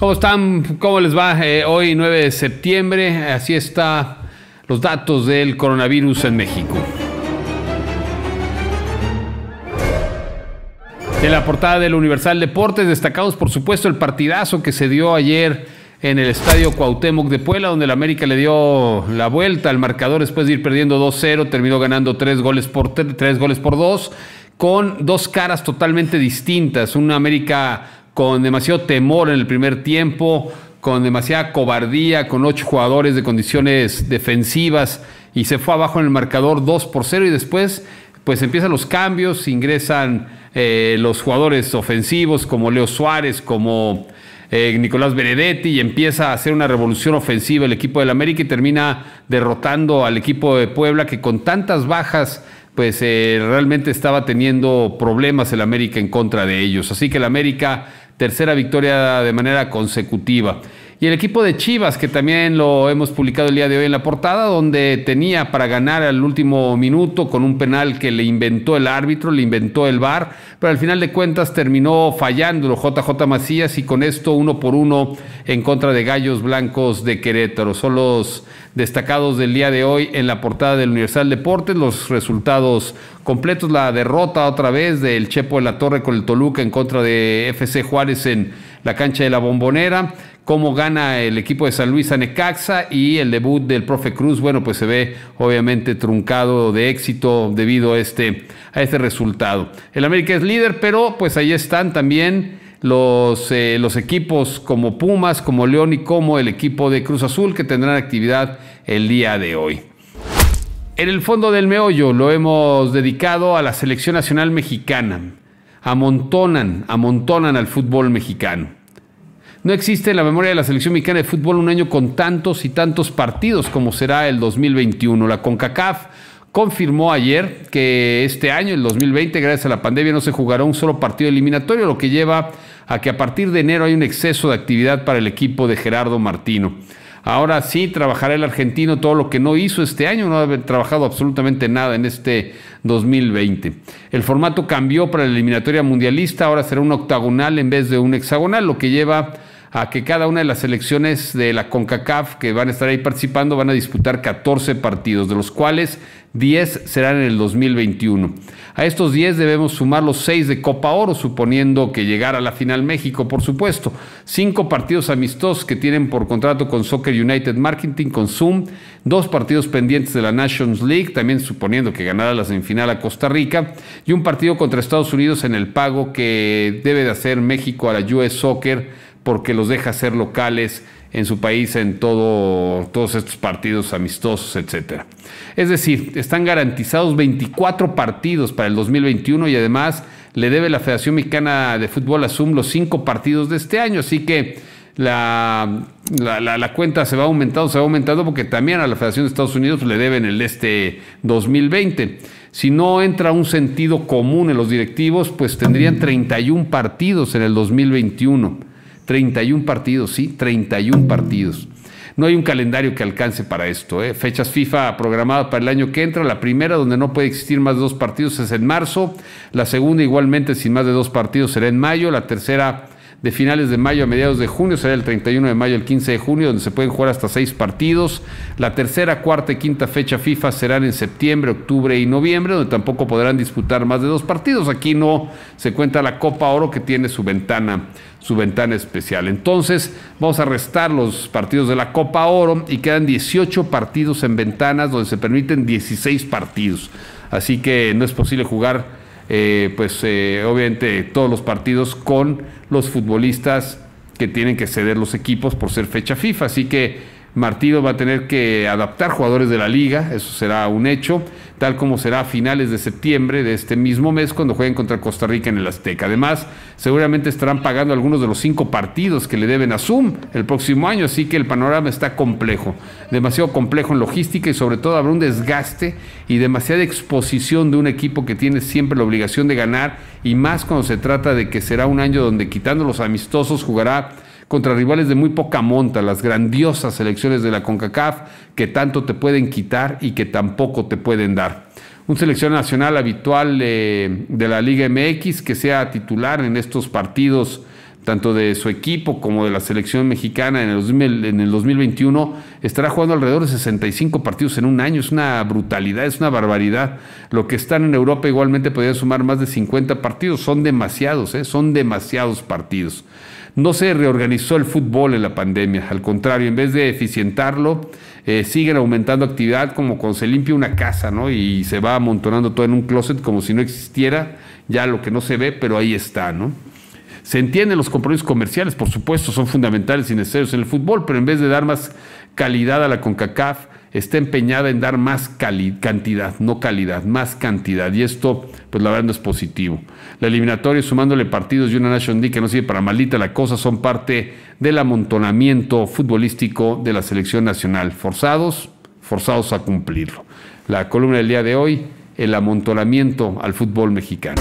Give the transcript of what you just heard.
¿Cómo están? ¿Cómo les va? Eh, hoy 9 de septiembre, así están los datos del coronavirus en México. En la portada del Universal Deportes destacamos por supuesto el partidazo que se dio ayer en el estadio Cuauhtémoc de Puebla, donde el América le dio la vuelta al marcador después de ir perdiendo 2-0, terminó ganando 3 goles por 3 goles por 2 con dos caras totalmente distintas, un América con demasiado temor en el primer tiempo, con demasiada cobardía, con ocho jugadores de condiciones defensivas y se fue abajo en el marcador 2 por 0 y después pues empiezan los cambios, ingresan eh, los jugadores ofensivos como Leo Suárez, como eh, Nicolás Benedetti y empieza a hacer una revolución ofensiva el equipo del América y termina derrotando al equipo de Puebla que con tantas bajas pues eh, realmente estaba teniendo problemas el América en contra de ellos. Así que el América, tercera victoria de manera consecutiva. Y el equipo de Chivas, que también lo hemos publicado el día de hoy en la portada, donde tenía para ganar al último minuto con un penal que le inventó el árbitro, le inventó el VAR, pero al final de cuentas terminó fallándolo JJ Macías y con esto uno por uno en contra de Gallos Blancos de Querétaro. Son los destacados del día de hoy en la portada del Universal Deportes, los resultados completos, la derrota otra vez del Chepo de la Torre con el Toluca en contra de FC Juárez en la cancha de la Bombonera cómo gana el equipo de San Luis Anecaxa y el debut del profe Cruz, bueno, pues se ve obviamente truncado de éxito debido a este, a este resultado. El América es líder, pero pues ahí están también los, eh, los equipos como Pumas, como León y como el equipo de Cruz Azul que tendrán actividad el día de hoy. En el fondo del meollo lo hemos dedicado a la selección nacional mexicana. Amontonan, amontonan al fútbol mexicano. No existe en la memoria de la selección mexicana de fútbol un año con tantos y tantos partidos como será el 2021. La CONCACAF confirmó ayer que este año, el 2020, gracias a la pandemia, no se jugará un solo partido eliminatorio, lo que lleva a que a partir de enero hay un exceso de actividad para el equipo de Gerardo Martino. Ahora sí trabajará el argentino todo lo que no hizo este año, no ha trabajado absolutamente nada en este 2020. El formato cambió para la eliminatoria mundialista, ahora será un octagonal en vez de un hexagonal, lo que lleva a que cada una de las selecciones de la CONCACAF que van a estar ahí participando van a disputar 14 partidos, de los cuales 10 serán en el 2021. A estos 10 debemos sumar los 6 de Copa Oro, suponiendo que llegara a la final México, por supuesto. 5 partidos amistosos que tienen por contrato con Soccer United Marketing, con Zoom. 2 partidos pendientes de la Nations League, también suponiendo que ganara la semifinal a Costa Rica. Y un partido contra Estados Unidos en el pago que debe de hacer México a la US Soccer porque los deja ser locales en su país en todo, todos estos partidos amistosos, etc. Es decir, están garantizados 24 partidos para el 2021 y además le debe la Federación Mexicana de Fútbol a Zoom los 5 partidos de este año, así que la, cuenta se va aumentando, se va aumentando porque también a la Federación de Estados Unidos le deben el este 2020. Si no entra un sentido común en los directivos, pues tendrían 31 mm. partidos en el 2021 31 partidos, sí, 31 partidos. No hay un calendario que alcance para esto. ¿eh? Fechas FIFA programadas para el año que entra. La primera, donde no puede existir más de dos partidos, es en marzo. La segunda, igualmente, sin más de dos partidos, será en mayo. La tercera, de finales de mayo a mediados de junio, será el 31 de mayo al 15 de junio, donde se pueden jugar hasta seis partidos. La tercera, cuarta y quinta fecha FIFA serán en septiembre, octubre y noviembre, donde tampoco podrán disputar más de dos partidos. Aquí no se cuenta la Copa Oro que tiene su ventana, su ventana especial. Entonces, vamos a restar los partidos de la Copa Oro y quedan 18 partidos en ventanas donde se permiten 16 partidos. Así que no es posible jugar eh, pues eh, obviamente todos los partidos con los futbolistas que tienen que ceder los equipos por ser fecha FIFA. Así que Martino va a tener que adaptar jugadores de la liga, eso será un hecho, tal como será a finales de septiembre de este mismo mes cuando jueguen contra Costa Rica en el Azteca. Además, seguramente estarán pagando algunos de los cinco partidos que le deben a Zoom el próximo año, así que el panorama está complejo, demasiado complejo en logística y sobre todo habrá un desgaste y demasiada exposición de un equipo que tiene siempre la obligación de ganar y más cuando se trata de que será un año donde quitando los amistosos jugará contra rivales de muy poca monta, las grandiosas selecciones de la CONCACAF que tanto te pueden quitar y que tampoco te pueden dar. Un selección nacional habitual eh, de la Liga MX que sea titular en estos partidos tanto de su equipo como de la selección mexicana en el, 2021, estará jugando alrededor de 65 partidos en un año. Es una brutalidad, es una barbaridad. Lo que están en Europa igualmente podría sumar más de 50 partidos. Son demasiados, ¿eh? son demasiados partidos. No se reorganizó el fútbol en la pandemia, al contrario, en vez de eficientarlo, eh, siguen aumentando actividad como cuando se limpia una casa, ¿no? Y se va amontonando todo en un closet como si no existiera, ya lo que no se ve, pero ahí está, ¿no? Se entienden los compromisos comerciales, por supuesto, son fundamentales y necesarios en el fútbol, pero en vez de dar más calidad a la CONCACAF, está empeñada en dar más cantidad, no calidad, más cantidad. Y esto, pues la verdad no es positivo. La eliminatoria sumándole partidos y una Nation League que no sirve para maldita la cosa son parte del amontonamiento futbolístico de la selección nacional. Forzados, forzados a cumplirlo. La columna del día de hoy, el amontonamiento al fútbol mexicano.